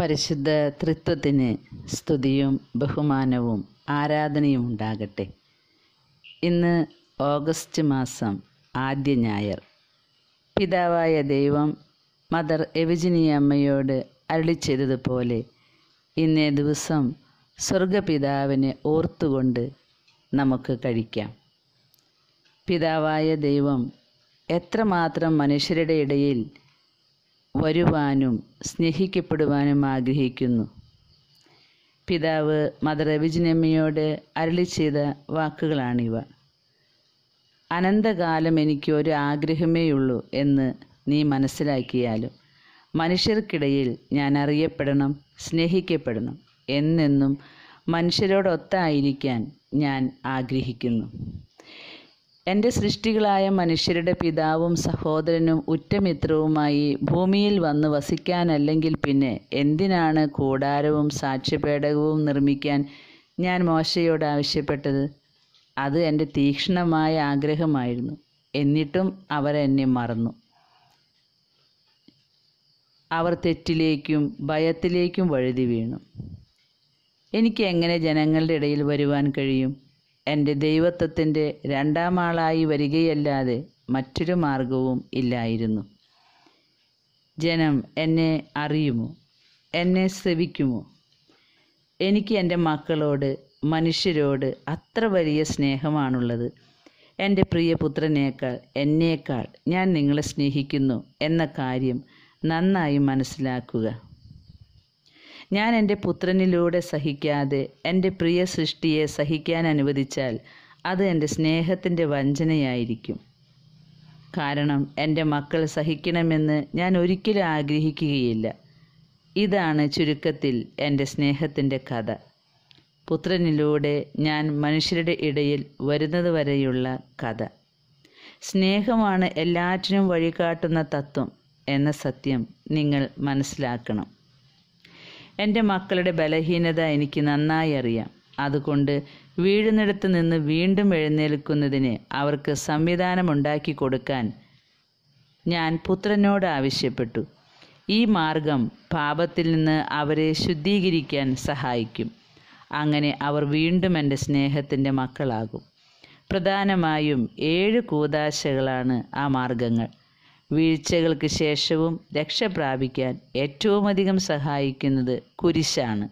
പരിശുദ്ധ തൃത്വത്തിന് സ്തുതിയും ബഹുമാനവും ആരാധനയും ഉണ്ടാകട്ടെ ഇന്ന് ഓഗസ്റ്റ് മാസം ആദ്യ ഞായർ പിതാവായ ദൈവം മദർ എവിജിനിയ അമ്മയോട് അരളി ചെയ്തതുപോലെ ഇന്നേ ദിവസം സ്വർഗപിതാവിനെ ഓർത്തുകൊണ്ട് നമുക്ക് കഴിക്കാം പിതാവായ ദൈവം എത്രമാത്രം മനുഷ്യരുടെ ഇടയിൽ വരുവാനും സ്നേഹിക്കപ്പെടുവാനും ആഗ്രഹിക്കുന്നു പിതാവ് മദർ രവിജിനമ്മയോട് അരളി ചെയ്ത വാക്കുകളാണിവ അനന്തകാലം എനിക്ക് ഒരു ആഗ്രഹമേ ഉള്ളൂ എന്ന് നീ മനസ്സിലാക്കിയാലും മനുഷ്യർക്കിടയിൽ ഞാൻ അറിയപ്പെടണം സ്നേഹിക്കപ്പെടണം എന്നെന്നും മനുഷ്യരോടൊത്തായിരിക്കാൻ ഞാൻ ആഗ്രഹിക്കുന്നു എൻ്റെ സൃഷ്ടികളായ മനുഷ്യരുടെ പിതാവും സഹോദരനും ഉറ്റമിത്രവുമായി ഭൂമിയിൽ വന്ന് വസിക്കാനല്ലെങ്കിൽ പിന്നെ എന്തിനാണ് കൂടാരവും സാക്ഷ്യപേടകവും നിർമ്മിക്കാൻ ഞാൻ മോശയോട് ആവശ്യപ്പെട്ടത് അത് എൻ്റെ തീക്ഷ്ണമായ ആഗ്രഹമായിരുന്നു എന്നിട്ടും അവരെന്നെ മറന്നു അവർ തെറ്റിലേക്കും ഭയത്തിലേക്കും വഴുതി വീണു എനിക്ക് എങ്ങനെ ജനങ്ങളുടെ ഇടയിൽ വരുവാൻ കഴിയും എൻ്റെ ദൈവത്വത്തിൻ്റെ രണ്ടാം ആളായി വരികയല്ലാതെ മറ്റൊരു മാർഗവും ഇല്ലായിരുന്നു ജനം എന്നെ അറിയുമോ എന്നെ ശ്രവിക്കുമോ എനിക്ക് എൻ്റെ മക്കളോട് മനുഷ്യരോട് അത്ര വലിയ സ്നേഹമാണുള്ളത് എൻ്റെ പ്രിയപുത്രനേക്കാൾ എന്നേക്കാൾ ഞാൻ നിങ്ങളെ സ്നേഹിക്കുന്നു എന്ന കാര്യം നന്നായി മനസ്സിലാക്കുക ഞാൻ എൻ്റെ പുത്രനിലൂടെ സഹിക്കാതെ എൻ്റെ പ്രിയ സൃഷ്ടിയെ സഹിക്കാൻ അനുവദിച്ചാൽ അത് എൻ്റെ സ്നേഹത്തിൻ്റെ വഞ്ചനയായിരിക്കും കാരണം എൻ്റെ മക്കൾ സഹിക്കണമെന്ന് ഞാൻ ഒരിക്കലും ആഗ്രഹിക്കുകയില്ല ഇതാണ് ചുരുക്കത്തിൽ എൻ്റെ സ്നേഹത്തിൻ്റെ കഥ പുത്രനിലൂടെ ഞാൻ മനുഷ്യരുടെ ഇടയിൽ വരുന്നത് വരെയുള്ള കഥ സ്നേഹമാണ് എല്ലാറ്റിനും വഴികാട്ടുന്ന തത്വം എന്ന സത്യം നിങ്ങൾ മനസ്സിലാക്കണം എൻ്റെ മക്കളുടെ ബലഹീനത എനിക്ക് നന്നായി അറിയാം അതുകൊണ്ട് വീഴുന്നിടത്ത് നിന്ന് വീണ്ടും എഴുന്നേൽക്കുന്നതിന് അവർക്ക് സംവിധാനമുണ്ടാക്കി കൊടുക്കാൻ ഞാൻ പുത്രനോട് ആവശ്യപ്പെട്ടു ഈ മാർഗം പാപത്തിൽ നിന്ന് അവരെ ശുദ്ധീകരിക്കാൻ സഹായിക്കും അങ്ങനെ അവർ വീണ്ടും എൻ്റെ സ്നേഹത്തിൻ്റെ മക്കളാകും പ്രധാനമായും ഏഴ് കൂതാശകളാണ് ആ മാർഗങ്ങൾ വീഴ്ചകൾക്ക് ശേഷവും രക്ഷ പ്രാപിക്കാൻ ഏറ്റവും അധികം സഹായിക്കുന്നത് കുരിശാണ്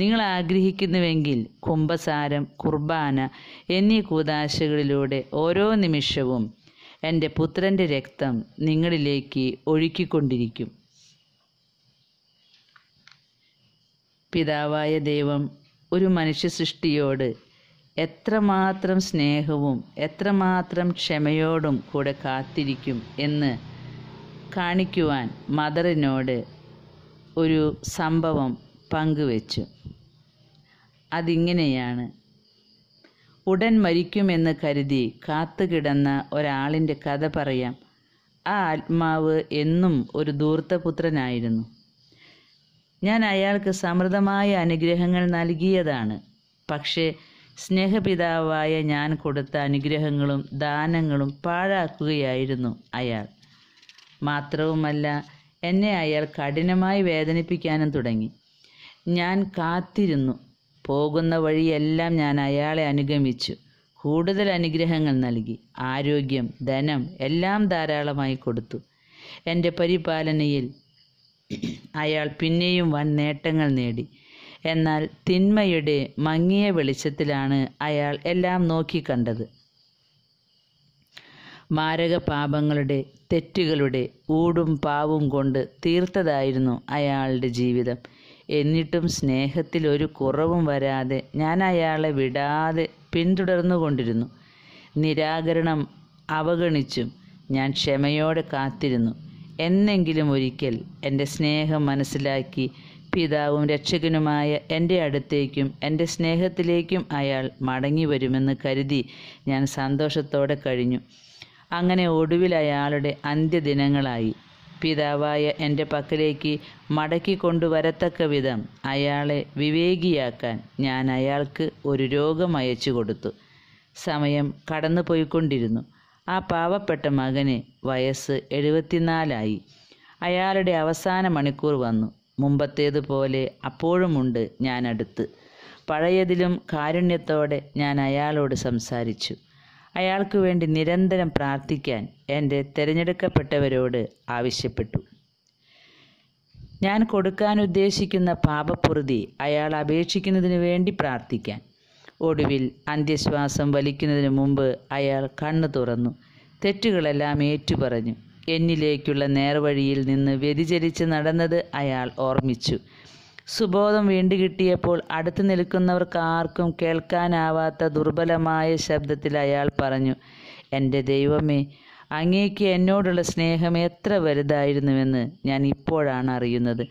നിങ്ങൾ ആഗ്രഹിക്കുന്നുവെങ്കിൽ കുംഭസാരം കുർബാന എന്നീ കൂതാശകളിലൂടെ ഓരോ നിമിഷവും എൻ്റെ പുത്രൻ്റെ രക്തം നിങ്ങളിലേക്ക് ഒഴുക്കിക്കൊണ്ടിരിക്കും പിതാവായ ദൈവം ഒരു മനുഷ്യ സൃഷ്ടിയോട് എത്രമാത്രം സ്നേഹവും എത്രമാത്രം ക്ഷമയോടും കൂടെ കാത്തിരിക്കും എന്ന് കാണിക്കുവാൻ മദറിനോട് ഒരു സംഭവം പങ്കുവെച്ചു അതിങ്ങനെയാണ് ഉടൻ മരിക്കുമെന്ന് കരുതി കാത്തുകിടന്ന ഒരാളിൻ്റെ കഥ പറയാം ആ ആത്മാവ് എന്നും ഒരു ദൂർത്തപുത്രനായിരുന്നു ഞാൻ അയാൾക്ക് സമൃദ്ധമായ അനുഗ്രഹങ്ങൾ നൽകിയതാണ് പക്ഷേ സ്നേഹപിതാവായ ഞാൻ കൊടുത്ത അനുഗ്രഹങ്ങളും ദാനങ്ങളും പാഴാക്കുകയായിരുന്നു അയാൾ മാത്രവുമല്ല എന്നെ അയാൾ കഠിനമായി വേദനിപ്പിക്കാനും തുടങ്ങി ഞാൻ കാത്തിരുന്നു പോകുന്ന വഴിയെല്ലാം ഞാൻ അയാളെ അനുഗമിച്ചു കൂടുതൽ അനുഗ്രഹങ്ങൾ നൽകി ആരോഗ്യം ധനം എല്ലാം ധാരാളമായി കൊടുത്തു എൻ്റെ പരിപാലനയിൽ അയാൾ പിന്നെയും വൻ നേട്ടങ്ങൾ നേടി എന്നാൽ തിന്മയുടെ മങ്ങിയ വെളിച്ചത്തിലാണ് അയാൾ എല്ലാം നോക്കിക്കണ്ടത് മാരകപാപങ്ങളുടെ തെറ്റുകളുടെ ഊടും പാവും കൊണ്ട് തീർത്തതായിരുന്നു അയാളുടെ ജീവിതം എന്നിട്ടും സ്നേഹത്തിൽ ഒരു കുറവും വരാതെ ഞാൻ അയാളെ വിടാതെ പിന്തുടർന്നുകൊണ്ടിരുന്നു നിരാകരണം അവഗണിച്ചും ഞാൻ ക്ഷമയോടെ കാത്തിരുന്നു എന്നെങ്കിലും ഒരിക്കൽ എൻ്റെ സ്നേഹം മനസ്സിലാക്കി പിതാവും രക്ഷകനുമായ എൻ്റെ അടുത്തേക്കും എൻ്റെ സ്നേഹത്തിലേക്കും അയാൾ മടങ്ങി വരുമെന്ന് കരുതി ഞാൻ സന്തോഷത്തോടെ കഴിഞ്ഞു അങ്ങനെ ഒടുവിൽ അയാളുടെ അന്ത്യദിനങ്ങളായി പിതാവായ എൻ്റെ പക്കലേക്ക് മടക്കി കൊണ്ടുവരത്തക്ക വിധം അയാളെ വിവേകിയാക്കാൻ ഞാൻ അയാൾക്ക് ഒരു രോഗം അയച്ചു കൊടുത്തു സമയം കടന്നു പോയിക്കൊണ്ടിരുന്നു ആ പാവപ്പെട്ട മകന് വയസ്സ് എഴുപത്തിനാലായി അയാളുടെ അവസാന മണിക്കൂർ വന്നു മുമ്പത്തേതുപോലെ അപ്പോഴുമുണ്ട് ഞാനടുത്ത് പഴയതിലും കാരുണ്യത്തോടെ ഞാൻ അയാളോട് സംസാരിച്ചു അയാൾക്ക് വേണ്ടി നിരന്തരം പ്രാർത്ഥിക്കാൻ എൻ്റെ തിരഞ്ഞെടുക്കപ്പെട്ടവരോട് ആവശ്യപ്പെട്ടു ഞാൻ കൊടുക്കാൻ ഉദ്ദേശിക്കുന്ന പാപപ്രതി അയാൾ അപേക്ഷിക്കുന്നതിന് വേണ്ടി പ്രാർത്ഥിക്കാൻ ഒടുവിൽ അന്ത്യശ്വാസം വലിക്കുന്നതിന് മുമ്പ് അയാൾ കണ്ണു തുറന്നു തെറ്റുകളെല്ലാം ഏറ്റുപറഞ്ഞു എന്നിലേക്കുള്ള നേർവഴിയിൽ നിന്ന് വ്യതിചരിച്ച് നടന്നത് അയാൾ ഓർമ്മിച്ചു സുബോധം കിട്ടിയപ്പോൾ അടുത്ത് നിൽക്കുന്നവർക്ക് ആർക്കും കേൾക്കാനാവാത്ത ദുർബലമായ ശബ്ദത്തിൽ അയാൾ പറഞ്ഞു എൻ്റെ ദൈവമേ അങ്ങേക്ക് എന്നോടുള്ള സ്നേഹം എത്ര വലുതായിരുന്നുവെന്ന് ഞാൻ ഇപ്പോഴാണ് അറിയുന്നത്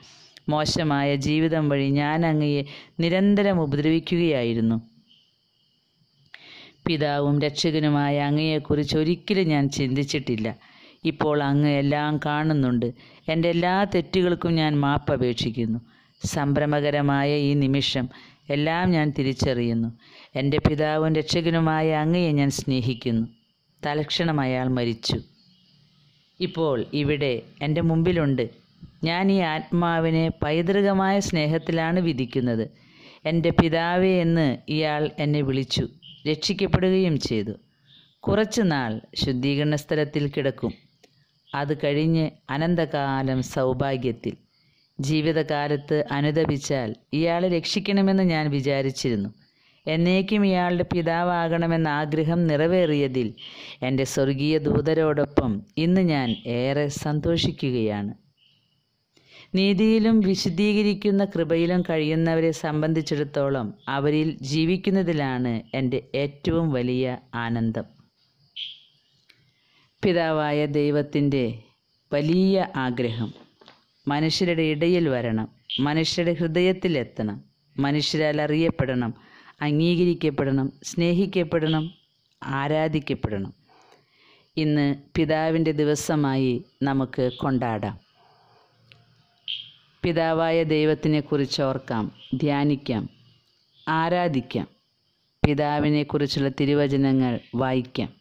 മോശമായ ജീവിതം വഴി ഞാൻ അങ്ങയെ നിരന്തരം ഉപദ്രവിക്കുകയായിരുന്നു പിതാവും രക്ഷകനുമായ അങ്ങയെക്കുറിച്ച് ഒരിക്കലും ഞാൻ ചിന്തിച്ചിട്ടില്ല ഇപ്പോൾ അങ്ങ് എല്ലാം കാണുന്നുണ്ട് എൻ്റെ എല്ലാ തെറ്റുകൾക്കും ഞാൻ മാപ്പപേക്ഷിക്കുന്നു സംഭ്രമകരമായ ഈ നിമിഷം എല്ലാം ഞാൻ തിരിച്ചറിയുന്നു എൻ്റെ പിതാവും രക്ഷകനുമായ അങ്ങയെ ഞാൻ സ്നേഹിക്കുന്നു തലക്ഷണം അയാൾ മരിച്ചു ഇപ്പോൾ ഇവിടെ എൻ്റെ മുമ്പിലുണ്ട് ഞാൻ ഈ ആത്മാവിനെ പൈതൃകമായ സ്നേഹത്തിലാണ് വിധിക്കുന്നത് എൻ്റെ പിതാവേ എന്ന് ഇയാൾ എന്നെ വിളിച്ചു രക്ഷിക്കപ്പെടുകയും ചെയ്തു കുറച്ചുനാൾ ശുദ്ധീകരണ സ്ഥലത്തിൽ കിടക്കും അത് കഴിഞ്ഞ് അനന്തകാലം സൗഭാഗ്യത്തിൽ ജീവിതകാലത്ത് അനുദപിച്ചാൽ ഇയാളെ രക്ഷിക്കണമെന്ന് ഞാൻ വിചാരിച്ചിരുന്നു എന്നേക്കും ഇയാളുടെ പിതാവാകണമെന്ന ആഗ്രഹം നിറവേറിയതിൽ എൻ്റെ സ്വർഗീയ ദൂതരോടൊപ്പം ഇന്ന് ഞാൻ ഏറെ സന്തോഷിക്കുകയാണ് നീതിയിലും വിശദീകരിക്കുന്ന കൃപയിലും കഴിയുന്നവരെ സംബന്ധിച്ചിടത്തോളം അവരിൽ ജീവിക്കുന്നതിലാണ് എൻ്റെ ഏറ്റവും വലിയ ആനന്ദം പിതാവായ ദൈവത്തിൻ്റെ വലിയ ആഗ്രഹം മനുഷ്യരുടെ ഇടയിൽ വരണം മനുഷ്യരുടെ ഹൃദയത്തിലെത്തണം മനുഷ്യരാൽ അറിയപ്പെടണം അംഗീകരിക്കപ്പെടണം സ്നേഹിക്കപ്പെടണം ആരാധിക്കപ്പെടണം ഇന്ന് പിതാവിൻ്റെ ദിവസമായി നമുക്ക് കൊണ്ടാടാം പിതാവായ ദൈവത്തിനെക്കുറിച്ച് ഓർക്കാം ധ്യാനിക്കാം ആരാധിക്കാം പിതാവിനെക്കുറിച്ചുള്ള തിരുവചനങ്ങൾ വായിക്കാം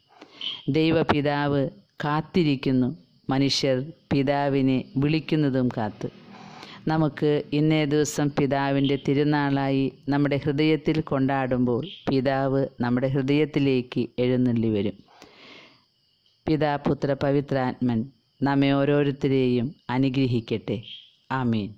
ദൈവപിതാവ് കാത്തിരിക്കുന്നു മനുഷ്യർ പിതാവിനെ വിളിക്കുന്നതും കാത്ത് നമുക്ക് ഇന്നേ ദിവസം പിതാവിൻ്റെ തിരുനാളായി നമ്മുടെ ഹൃദയത്തിൽ കൊണ്ടാടുമ്പോൾ പിതാവ് നമ്മുടെ ഹൃദയത്തിലേക്ക് എഴുന്നള്ളി വരും പിതാപുത്ര പവിത്രാത്മൻ നമ്മെ ഓരോരുത്തരെയും അനുഗ്രഹിക്കട്ടെ ആമീൻ